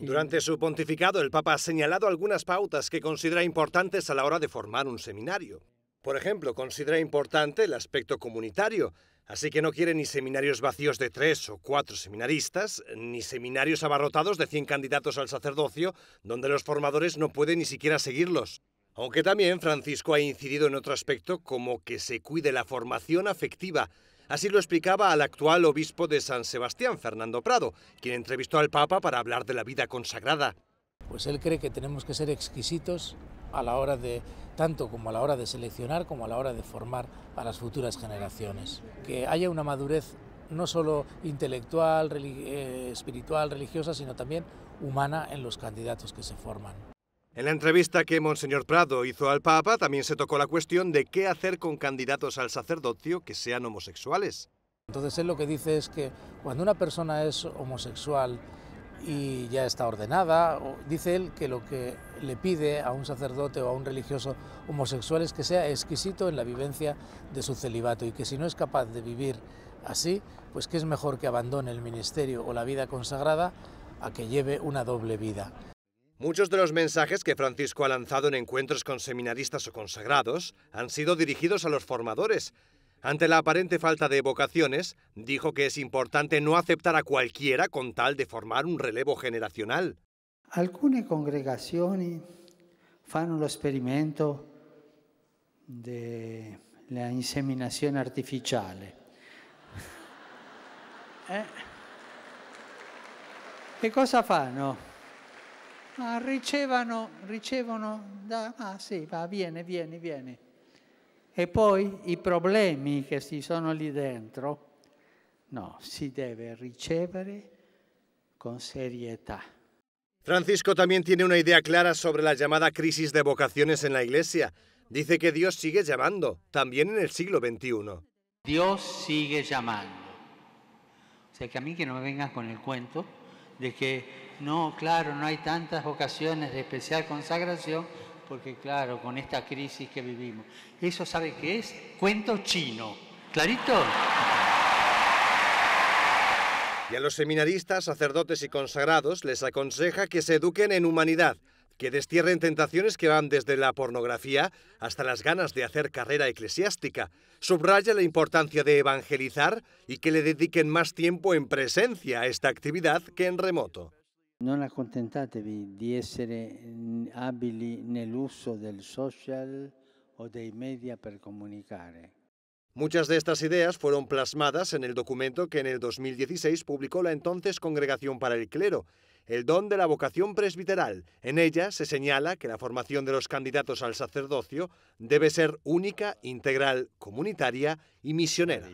Durante su pontificado, el Papa ha señalado algunas pautas que considera importantes a la hora de formar un seminario. Por ejemplo, considera importante el aspecto comunitario, así que no quiere ni seminarios vacíos de tres o cuatro seminaristas, ni seminarios abarrotados de 100 candidatos al sacerdocio, donde los formadores no pueden ni siquiera seguirlos. Aunque también Francisco ha incidido en otro aspecto como que se cuide la formación afectiva. Así lo explicaba al actual obispo de San Sebastián, Fernando Prado, quien entrevistó al Papa para hablar de la vida consagrada. Pues él cree que tenemos que ser exquisitos a la hora de tanto como a la hora de seleccionar como a la hora de formar a las futuras generaciones. Que haya una madurez no solo intelectual, eh, espiritual, religiosa, sino también humana en los candidatos que se forman. En la entrevista que Monseñor Prado hizo al Papa también se tocó la cuestión de qué hacer con candidatos al sacerdocio que sean homosexuales. Entonces él lo que dice es que cuando una persona es homosexual y ya está ordenada, dice él que lo que le pide a un sacerdote o a un religioso homosexual es que sea exquisito en la vivencia de su celibato y que si no es capaz de vivir así, pues que es mejor que abandone el ministerio o la vida consagrada a que lleve una doble vida. Muchos de los mensajes que Francisco ha lanzado en encuentros con seminaristas o consagrados han sido dirigidos a los formadores. Ante la aparente falta de vocaciones, dijo que es importante no aceptar a cualquiera con tal de formar un relevo generacional. Algunas congregaciones hacen el experimento de la inseminación artificial. ¿Eh? ¿Qué cosa fanno? Ah, ricevano, ricevono da... Ah sì, va, viene, viene, viene... ...y e poi i problemi que si sono lì dentro, no, si debe ricevere con serietà. Francisco también tiene una idea clara sobre la llamada crisis de vocaciones en la Iglesia. Dice que Dios sigue llamando, también en el siglo XXI. Dios sigue llamando. O sea que a mí que no me vengas con el cuento de que no, claro, no hay tantas ocasiones de especial consagración porque claro, con esta crisis que vivimos. Eso sabe qué es? Cuento chino. ¿Clarito? Y a los seminaristas, sacerdotes y consagrados les aconseja que se eduquen en humanidad, que destierren tentaciones que van desde la pornografía hasta las ganas de hacer carrera eclesiástica. Subraya la importancia de evangelizar y que le dediquen más tiempo en presencia a esta actividad que en remoto. No de ser di en el uso del social o dei media per comunicar. Muchas de estas ideas fueron plasmadas en el documento que en el 2016 publicó la entonces Congregación para el Clero, el don de la vocación presbiteral. En ella se señala que la formación de los candidatos al sacerdocio debe ser única, integral, comunitaria y misionera.